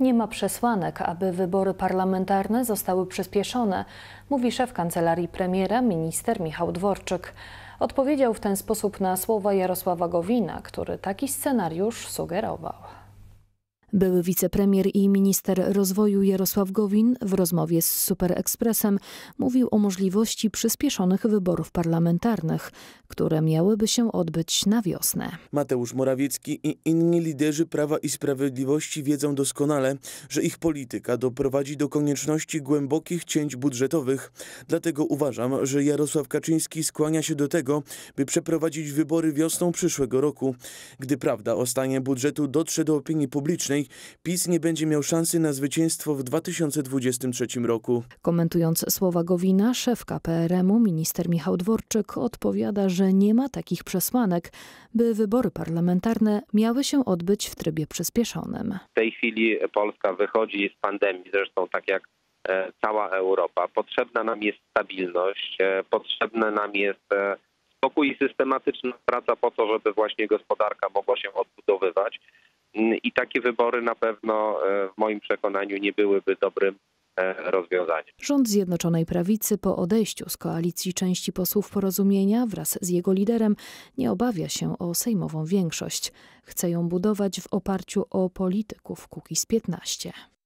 Nie ma przesłanek, aby wybory parlamentarne zostały przyspieszone, mówi szef kancelarii premiera, minister Michał Dworczyk. Odpowiedział w ten sposób na słowa Jarosława Gowina, który taki scenariusz sugerował. Były wicepremier i minister rozwoju Jarosław Gowin w rozmowie z Superekspresem mówił o możliwości przyspieszonych wyborów parlamentarnych, które miałyby się odbyć na wiosnę. Mateusz Morawiecki i inni liderzy Prawa i Sprawiedliwości wiedzą doskonale, że ich polityka doprowadzi do konieczności głębokich cięć budżetowych. Dlatego uważam, że Jarosław Kaczyński skłania się do tego, by przeprowadzić wybory wiosną przyszłego roku. Gdy prawda o stanie budżetu dotrze do opinii publicznej, PiS nie będzie miał szansy na zwycięstwo w 2023 roku. Komentując słowa Gowina, szef KPRM-u, minister Michał Dworczyk odpowiada, że nie ma takich przesłanek, by wybory parlamentarne miały się odbyć w trybie przyspieszonym. W tej chwili Polska wychodzi z pandemii, zresztą tak jak e, cała Europa. Potrzebna nam jest stabilność, e, potrzebna nam jest e, spokój i systematyczna praca po to, żeby właśnie gospodarka mogła się odbudowywać i takie wybory na pewno e, w moim przekonaniu nie byłyby dobrym e, rozwiązaniem. Rząd Zjednoczonej Prawicy po odejściu z koalicji części posłów porozumienia wraz z jego liderem nie obawia się o sejmową większość. Chce ją budować w oparciu o polityków Kukiz 15.